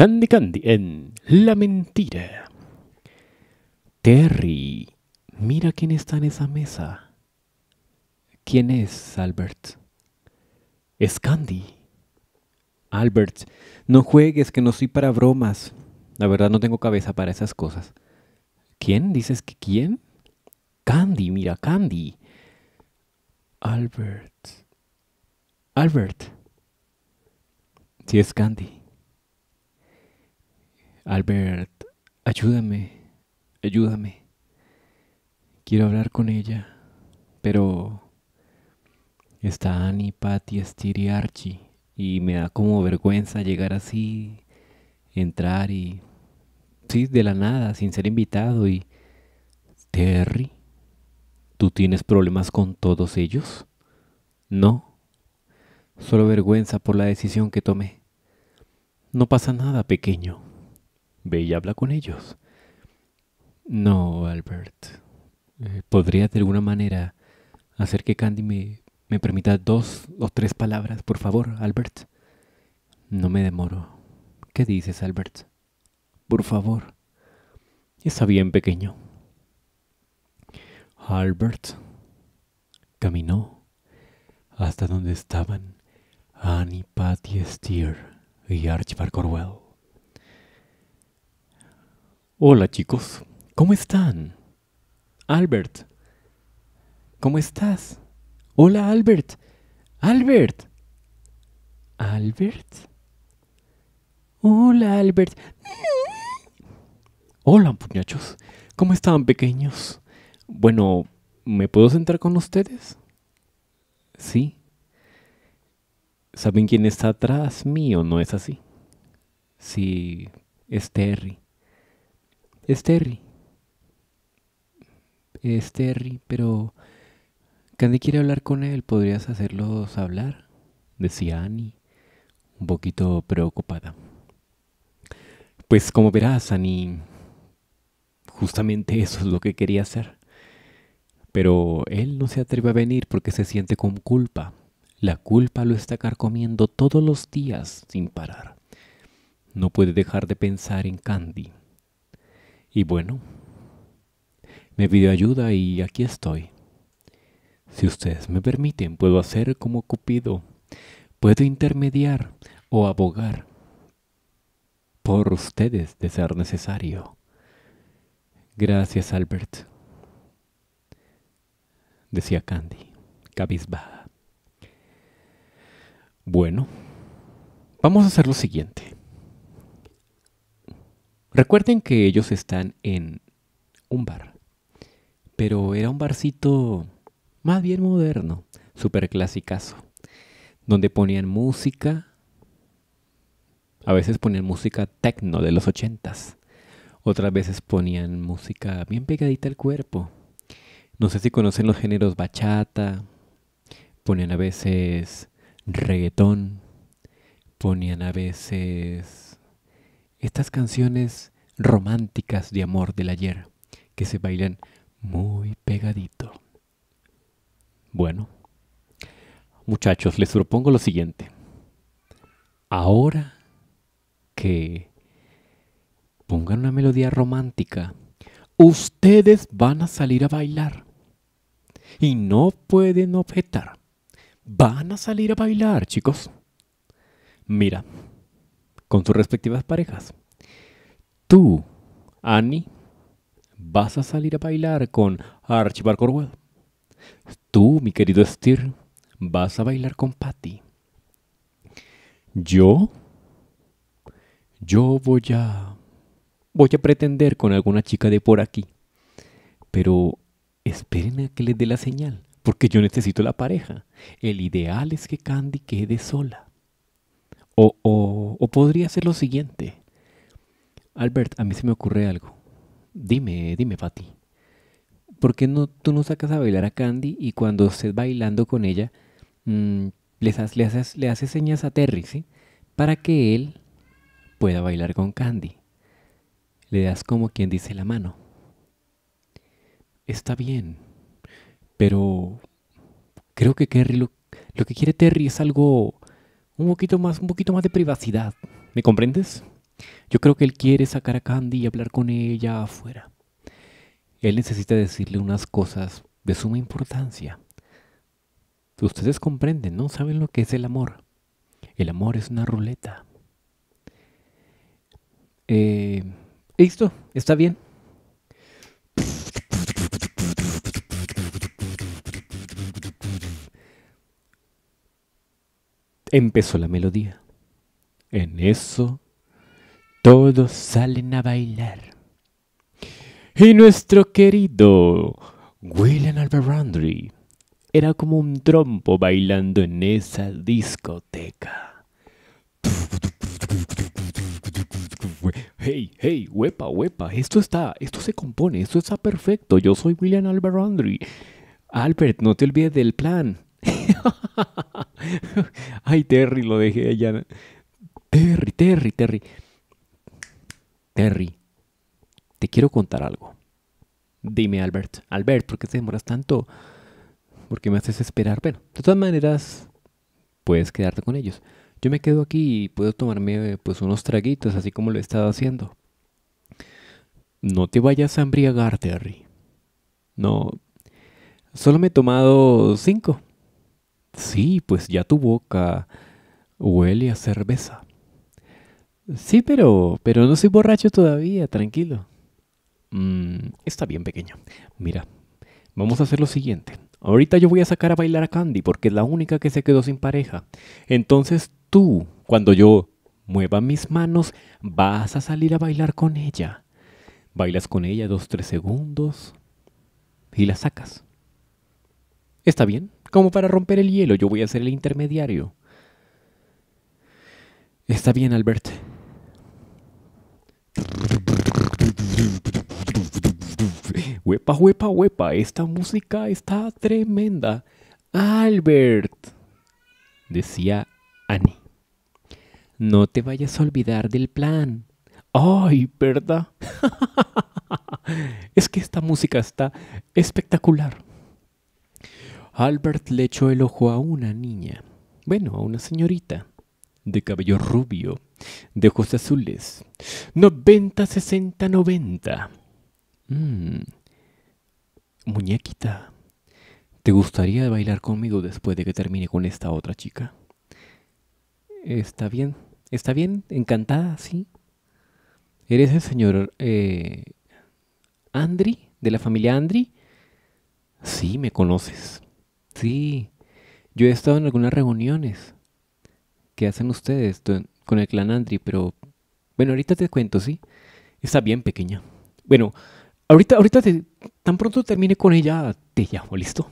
Candy Candy en La Mentira. Terry, mira quién está en esa mesa. ¿Quién es, Albert? Es Candy. Albert, no juegues, que no soy para bromas. La verdad no tengo cabeza para esas cosas. ¿Quién? ¿Dices que quién? Candy, mira, Candy. Albert. Albert. sí es Candy. Albert, ayúdame, ayúdame. Quiero hablar con ella, pero está Annie, Patty, Stiri, Archie, y me da como vergüenza llegar así, entrar y... Sí, de la nada, sin ser invitado y... Terry, ¿tú tienes problemas con todos ellos? No, solo vergüenza por la decisión que tomé. No pasa nada, pequeño. Ve y habla con ellos. No, Albert. Eh, Podría de alguna manera hacer que Candy me, me permita dos o tres palabras, por favor, Albert? No me demoro. ¿Qué dices, Albert? Por favor. Está bien, pequeño. Albert caminó hasta donde estaban Annie Patty Steer y Archibald Corwell. Hola chicos, ¿cómo están? Albert, ¿cómo estás? Hola Albert, Albert, Albert, hola Albert, hola puñachos, ¿cómo están pequeños? Bueno, ¿me puedo sentar con ustedes? Sí. ¿Saben quién está atrás mío? ¿No es así? Sí, es Terry. Es Terry. Es Terry, pero Candy quiere hablar con él. ¿Podrías hacerlos hablar? Decía Annie, un poquito preocupada. Pues como verás, Annie, justamente eso es lo que quería hacer. Pero él no se atreve a venir porque se siente con culpa. La culpa lo está carcomiendo todos los días sin parar. No puede dejar de pensar en Candy. Y bueno, me pidió ayuda y aquí estoy. Si ustedes me permiten, puedo hacer como Cupido. Puedo intermediar o abogar por ustedes de ser necesario. Gracias, Albert, decía Candy, cabizbaja. Bueno, vamos a hacer lo siguiente. Recuerden que ellos están en un bar, pero era un barcito más bien moderno, súper clasicazo, donde ponían música, a veces ponían música techno de los ochentas, otras veces ponían música bien pegadita al cuerpo. No sé si conocen los géneros bachata, ponían a veces reggaetón, ponían a veces estas canciones románticas de amor del ayer que se bailan muy pegadito. Bueno, muchachos, les propongo lo siguiente. Ahora que pongan una melodía romántica, ustedes van a salir a bailar. Y no pueden objetar. Van a salir a bailar, chicos. Mira, con sus respectivas parejas. Tú, Annie, vas a salir a bailar con Archibald Corwell. Tú, mi querido Stir, vas a bailar con Patty. Yo, yo voy a, voy a pretender con alguna chica de por aquí. Pero esperen a que les dé la señal, porque yo necesito la pareja. El ideal es que Candy quede sola. O, o, podría ser lo siguiente. Albert, a mí se me ocurre algo. Dime, dime, fati ¿Por qué no tú no sacas a bailar a Candy y cuando estés bailando con ella, mm, le haces, le haces señas a Terry, ¿sí? Para que él pueda bailar con Candy. Le das como quien dice la mano. Está bien, pero creo que lo que quiere Terry es algo un poquito más, un poquito más de privacidad. ¿Me comprendes? Yo creo que él quiere sacar a Candy y hablar con ella afuera. Él necesita decirle unas cosas de suma importancia. Ustedes comprenden, ¿no? Saben lo que es el amor. El amor es una ruleta. Eh, listo, está bien. Empezó la melodía. En eso, todos salen a bailar. Y nuestro querido William Alberandri era como un trompo bailando en esa discoteca. Hey, hey, huepa, huepa, esto está, esto se compone, esto está perfecto. Yo soy William Alberandri. Albert, no te olvides del plan. Ay, Terry, lo dejé allá. Terry, Terry, Terry. Terry, te quiero contar algo. Dime, Albert. Albert, ¿por qué te demoras tanto? ¿Por qué me haces esperar? Bueno, de todas maneras, puedes quedarte con ellos. Yo me quedo aquí y puedo tomarme pues unos traguitos, así como lo he estado haciendo. No te vayas a embriagar, Terry. No. Solo me he tomado cinco. Sí, pues ya tu boca huele a cerveza. Sí, pero, pero no soy borracho todavía, tranquilo. Mm, está bien, pequeño. Mira, vamos a hacer lo siguiente. Ahorita yo voy a sacar a bailar a Candy porque es la única que se quedó sin pareja. Entonces tú, cuando yo mueva mis manos, vas a salir a bailar con ella. Bailas con ella dos, tres segundos y la sacas. ¿Está bien? Como para romper el hielo, yo voy a ser el intermediario. Está bien, Albert. Huepa, huepa, huepa, esta música está tremenda. Albert, decía Annie, no te vayas a olvidar del plan. Ay, ¿verdad? es que esta música está espectacular. Albert le echó el ojo a una niña, bueno, a una señorita, de cabello rubio, de ojos azules. 90, 60, 90. Muñequita, ¿te gustaría bailar conmigo después de que termine con esta otra chica? Está bien, está bien, encantada, sí. ¿Eres el señor eh, Andri, de la familia Andri? Sí, me conoces. Sí, yo he estado en algunas reuniones que hacen ustedes con el clan Andri, pero bueno, ahorita te cuento, ¿sí? Está bien pequeña. Bueno, ahorita, ahorita tan pronto termine con ella, te llamo, ¿listo?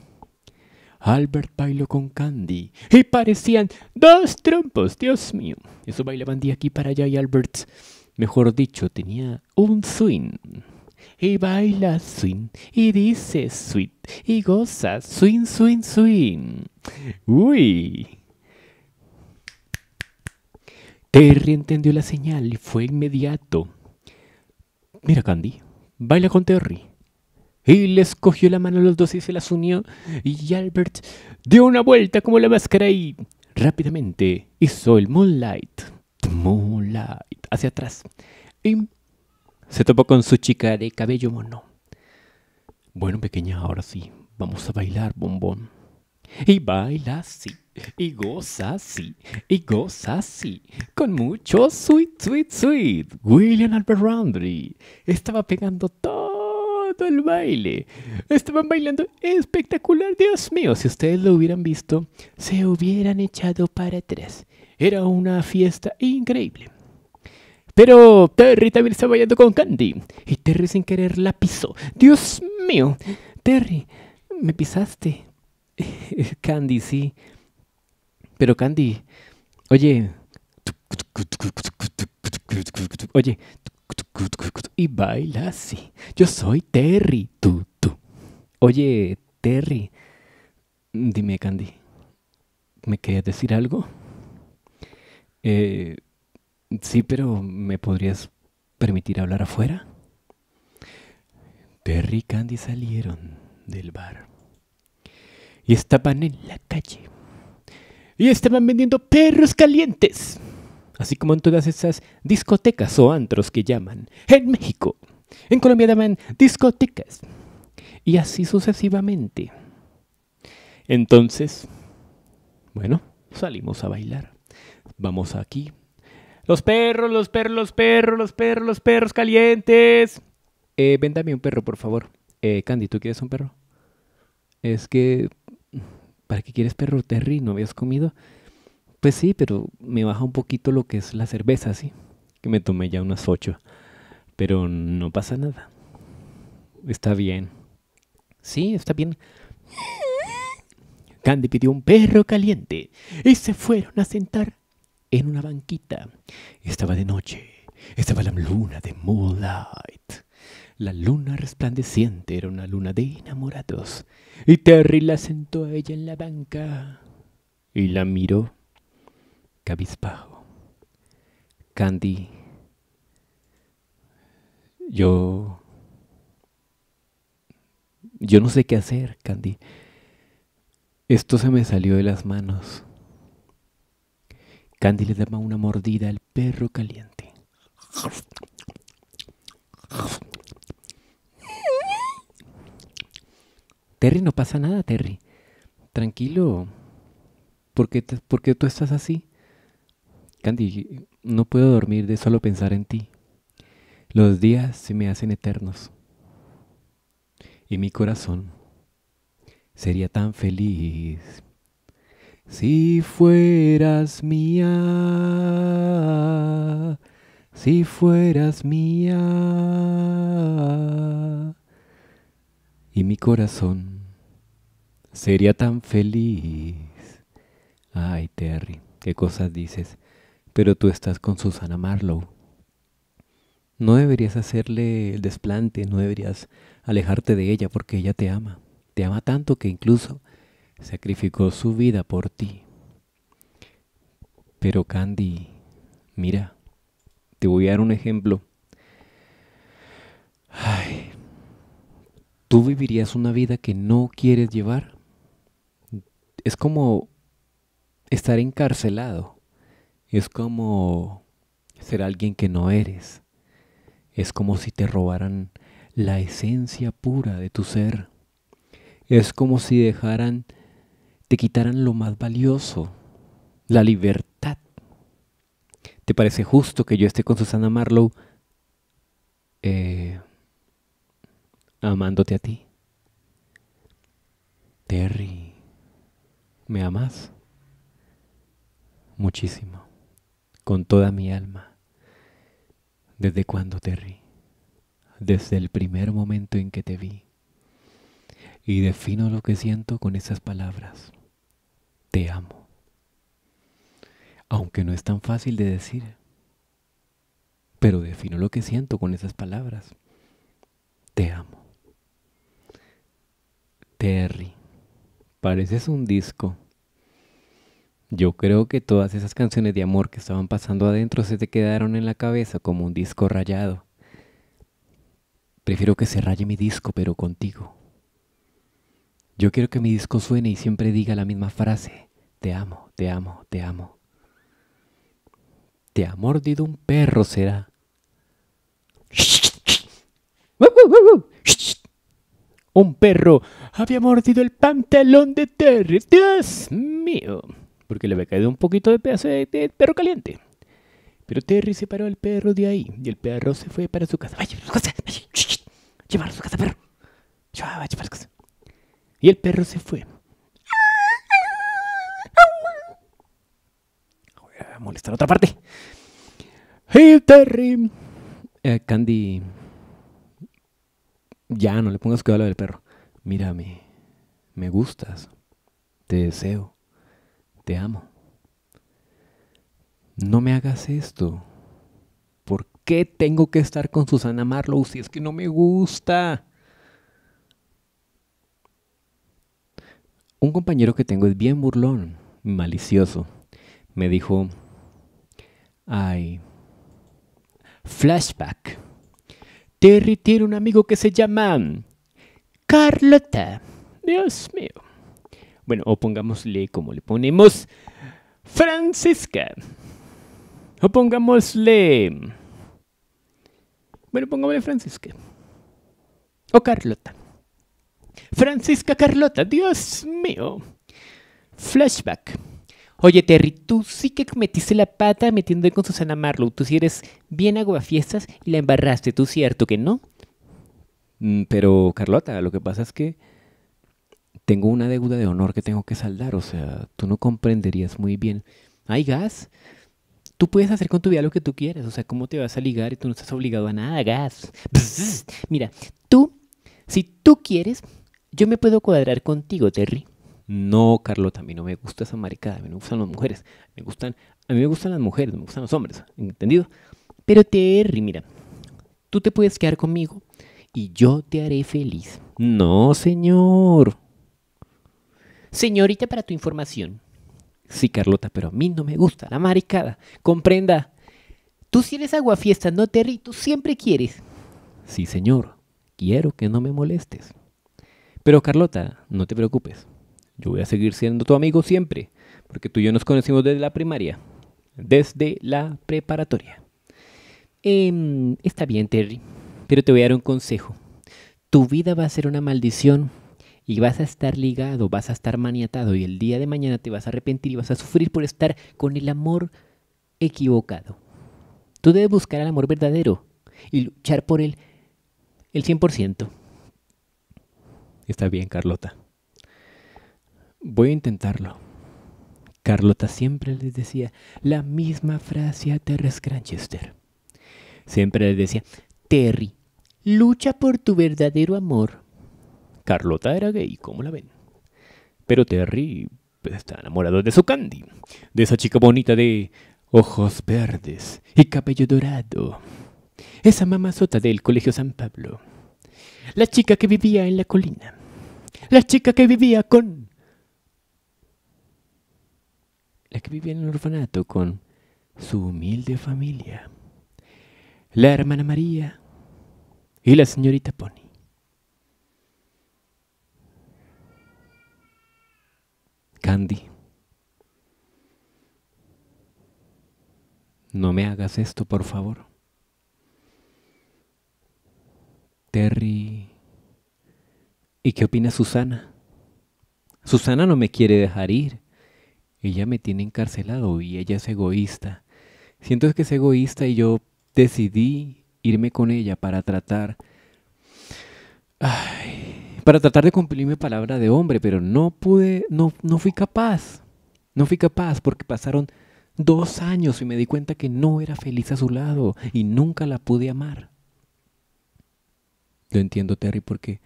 Albert bailó con Candy y parecían dos trompos, Dios mío. Eso bailaban de aquí para allá y Albert, mejor dicho, tenía un swing y baila swing y dice sweet y goza swing, swing, swing. Uy. Terry entendió la señal y fue inmediato. Mira, Candy, baila con Terry. Y les cogió la mano a los dos y se las unió. Y Albert dio una vuelta como la máscara y rápidamente hizo el moonlight. Moonlight. Hacia atrás. Y se topó con su chica de cabello mono. Bueno, pequeña, ahora sí, vamos a bailar, bombón. Y baila así, y goza así, y goza así, con mucho sweet, sweet, sweet. William Albert Roundry estaba pegando todo el baile. Estaban bailando espectacular, Dios mío. Si ustedes lo hubieran visto, se hubieran echado para tres. Era una fiesta increíble. Pero Terry también está bailando con Candy. Y Terry sin querer la pisó. Dios mío. Terry, me pisaste. Candy, sí. Pero Candy, oye. Oye. Y baila así. Yo soy Terry. Tú, tú. Oye, Terry. Dime, Candy. ¿Me quieres decir algo? Eh... Sí, pero ¿me podrías permitir hablar afuera? Terry y Candy salieron del bar y estaban en la calle y estaban vendiendo perros calientes, así como en todas esas discotecas o antros que llaman en México. En Colombia llaman discotecas y así sucesivamente. Entonces, bueno, salimos a bailar. Vamos aquí, los perros, los perros, los perros, los perros, los perros calientes. Eh, véndame un perro, por favor. Eh, Candy, ¿tú quieres un perro? Es que, ¿para qué quieres perro, Terry? ¿No habías comido? Pues sí, pero me baja un poquito lo que es la cerveza, ¿sí? Que me tomé ya unas ocho. Pero no pasa nada. Está bien. Sí, está bien. Candy pidió un perro caliente y se fueron a sentar en una banquita. Estaba de noche. Estaba la luna de Moonlight. La luna resplandeciente era una luna de enamorados. Y Terry la sentó a ella en la banca y la miró cabizbajo. Candy, yo... Yo no sé qué hacer, Candy. Esto se me salió de las manos. Candy le daba una mordida al perro caliente. Terry, no pasa nada, Terry. Tranquilo. ¿Por qué, ¿Por qué, tú estás así? Candy, no puedo dormir de solo pensar en ti. Los días se me hacen eternos. Y mi corazón sería tan feliz si fueras mía, si fueras mía, y mi corazón sería tan feliz. Ay, Terry, qué cosas dices, pero tú estás con Susana Marlowe. No deberías hacerle el desplante, no deberías alejarte de ella porque ella te ama. Te ama tanto que incluso sacrificó su vida por ti. Pero Candy, mira, te voy a dar un ejemplo. Ay, ¿Tú vivirías una vida que no quieres llevar? Es como estar encarcelado. Es como ser alguien que no eres. Es como si te robaran la esencia pura de tu ser. Es como si dejaran te quitaran lo más valioso, la libertad. ¿Te parece justo que yo esté con Susana Marlowe eh, amándote a ti? Terry, ¿me amas? Muchísimo, con toda mi alma. ¿Desde cuándo, Terry? Desde el primer momento en que te vi. Y defino lo que siento con esas palabras te amo. Aunque no es tan fácil de decir, pero defino lo que siento con esas palabras. Te amo. Terry, pareces un disco. Yo creo que todas esas canciones de amor que estaban pasando adentro se te quedaron en la cabeza como un disco rayado. Prefiero que se raye mi disco, pero contigo. Yo quiero que mi disco suene y siempre diga la misma frase. Te amo, te amo, te amo. Te ha mordido un perro, será. Un perro había mordido el pantalón de Terry. Dios mío. Porque le había caído un poquito de pedazo de, perro caliente. Pero Terry separó al perro de ahí y el perro se fue para su casa. Vaya, a su casa, perro. a su casa. Y el perro se fue. Voy a molestar otra parte. Eh, Candy. Ya, no le pongas cuidado a del perro. Mírame. Me gustas. Te deseo. Te amo. No me hagas esto. ¿Por qué tengo que estar con Susana Marlowe si es que no me gusta? Un compañero que tengo es bien burlón, malicioso. Me dijo, ay, flashback. Terry tiene un amigo que se llama Carlota. Dios mío. Bueno, o pongámosle como le ponemos Francisca. O pongámosle... Bueno, pongámosle Francisca. O Carlota. Francisca Carlota, Dios mío. Flashback. Oye, Terry, tú sí que metiste la pata metiendo con Susana Marlowe. Tú sí eres bien fiestas y la embarraste, ¿tú cierto que no? Mm, pero, Carlota, lo que pasa es que tengo una deuda de honor que tengo que saldar. O sea, tú no comprenderías muy bien. Ay, Gas, tú puedes hacer con tu vida lo que tú quieras. O sea, ¿cómo te vas a ligar y tú no estás obligado a nada, Gas? Mira, tú, si tú quieres, yo me puedo cuadrar contigo, Terry. No, Carlota, a mí no me gusta esa maricada, a mí no me gustan las mujeres, me gustan, a mí me gustan las mujeres, me gustan los hombres, ¿entendido? Pero Terry, mira, tú te puedes quedar conmigo y yo te haré feliz. No, señor. Señorita, para tu información. Sí, Carlota, pero a mí no me gusta la maricada. Comprenda. Tú si eres fiesta, no Terry, tú siempre quieres. Sí, señor. Quiero que no me molestes. Pero Carlota, no te preocupes. Yo voy a seguir siendo tu amigo siempre, porque tú y yo nos conocimos desde la primaria, desde la preparatoria. Em, está bien, Terry, pero te voy a dar un consejo. Tu vida va a ser una maldición y vas a estar ligado, vas a estar maniatado y el día de mañana te vas a arrepentir y vas a sufrir por estar con el amor equivocado. Tú debes buscar el amor verdadero y luchar por él el 100%. Está bien, Carlota. Voy a intentarlo. Carlota siempre le decía la misma frase a Teres Granchester. Siempre le decía, Terry, lucha por tu verdadero amor. Carlota era gay, como la ven. Pero Terry pues, está enamorado de su Candy, de esa chica bonita de ojos verdes y cabello dorado. Esa mamazota del Colegio San Pablo. La chica que vivía en la colina. La chica que vivía con... La que vivía en el orfanato con su humilde familia. La hermana María y la señorita Pony. Candy. No me hagas esto, por favor. Terry ¿Y qué opina Susana? Susana no me quiere dejar ir. Ella me tiene encarcelado y ella es egoísta. Siento que es egoísta y yo decidí irme con ella para tratar... para tratar de cumplir mi palabra de hombre, pero no pude, no, no fui capaz. No fui capaz porque pasaron dos años y me di cuenta que no era feliz a su lado y nunca la pude amar. Lo entiendo, Terry, porque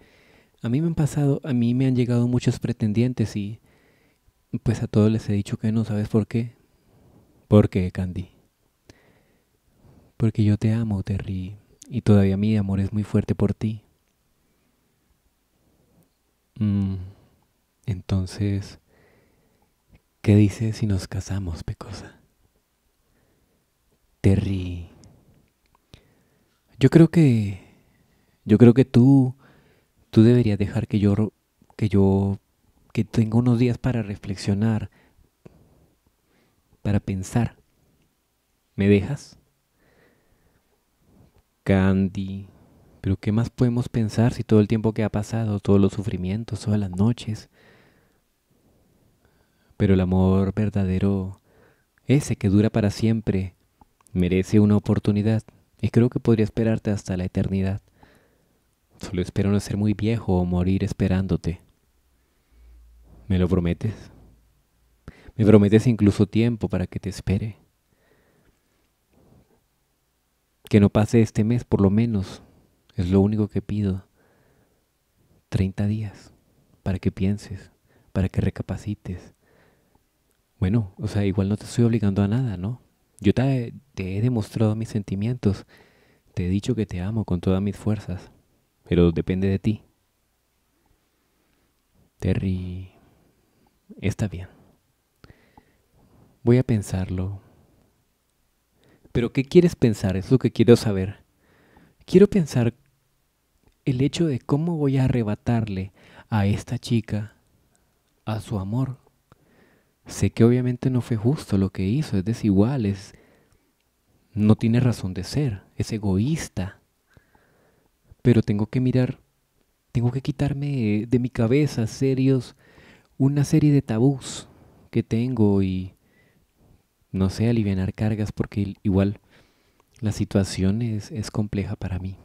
a mí me han pasado, a mí me han llegado muchos pretendientes y pues a todos les he dicho que no, ¿sabes por qué? ¿Por qué, Candy? Porque yo te amo, Terry, y todavía mi amor es muy fuerte por ti. Mm, entonces, ¿qué dices si nos casamos, Pecosa? Terry, yo creo que, yo creo que tú tú deberías dejar que yo, que yo, que tenga unos días para reflexionar, para pensar. ¿Me dejas? Candy, pero ¿qué más podemos pensar si todo el tiempo que ha pasado, todos los sufrimientos, todas las noches? Pero el amor verdadero, ese que dura para siempre, merece una oportunidad y creo que podría esperarte hasta la eternidad. Solo espero no ser muy viejo o morir esperándote. ¿Me lo prometes? Me prometes incluso tiempo para que te espere. Que no pase este mes por lo menos. Es lo único que pido. 30 días para que pienses, para que recapacites. Bueno, o sea, igual no te estoy obligando a nada, ¿no? Yo te, te he demostrado mis sentimientos. Te he dicho que te amo con todas mis fuerzas pero depende de ti. Terry, está bien. Voy a pensarlo. Pero ¿qué quieres pensar? Es lo que quiero saber. Quiero pensar el hecho de cómo voy a arrebatarle a esta chica a su amor. Sé que obviamente no fue justo lo que hizo, es desigual, es no tiene razón de ser, es egoísta pero tengo que mirar, tengo que quitarme de, mi cabeza serios una serie de tabús que tengo y no sé, aliviar cargas porque igual la situación es, es, compleja para mí.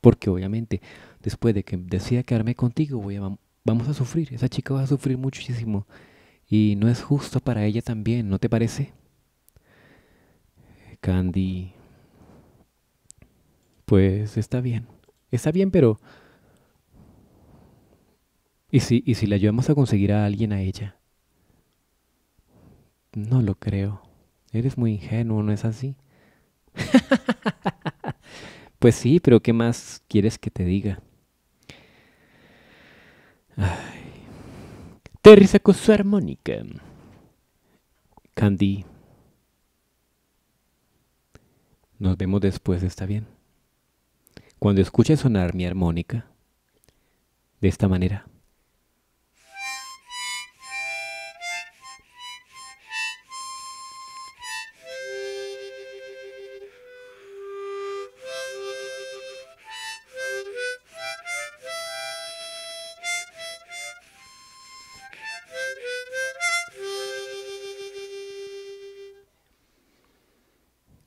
Porque obviamente después de que decida quedarme contigo voy a, vamos a sufrir, esa chica va a sufrir muchísimo y no es justo para ella también, ¿no te parece? Candy, pues está bien. Está bien, pero... ¿Y si, ¿Y si le ayudamos a conseguir a alguien a ella? No lo creo. Eres muy ingenuo, ¿no es así? pues sí, pero ¿qué más quieres que te diga? Terry sacó su armónica. Candy. Nos vemos después, ¿está bien? cuando escuche sonar mi armónica de esta manera.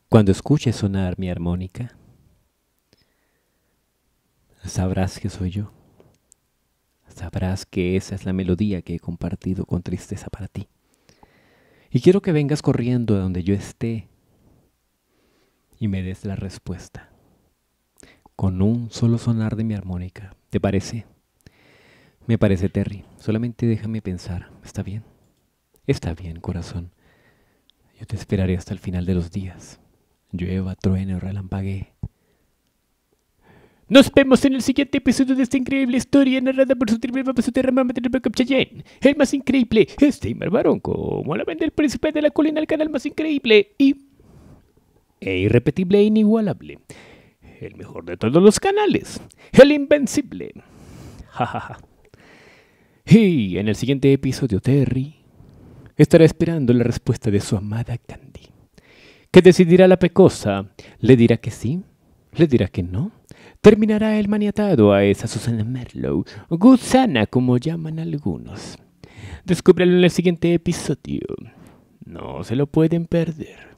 Cuando escuche sonar mi armónica, sabrás que soy yo. Sabrás que esa es la melodía que he compartido con tristeza para ti. Y quiero que vengas corriendo a donde yo esté y me des la respuesta. Con un solo sonar de mi armónica. ¿Te parece? Me parece, Terry. Solamente déjame pensar. ¿Está bien? Está bien, corazón. Yo te esperaré hasta el final de los días. Llueva, truene o relampaguee. Nos vemos en el siguiente episodio de esta increíble historia narrada por su triple papá su el más increíble, Steamer Barón, como la vende el príncipe de la colina, el canal más increíble y... e irrepetible e inigualable. El mejor de todos los canales, el invencible. Jajaja. y en el siguiente episodio, Terry estará esperando la respuesta de su amada Candy. ¿Qué decidirá la pecosa? ¿Le dirá que sí? ¿Le dirá que no? terminará el maniatado a esa Susana Merlow, gusana como llaman algunos. Descúbrelo en el siguiente episodio. No se lo pueden perder.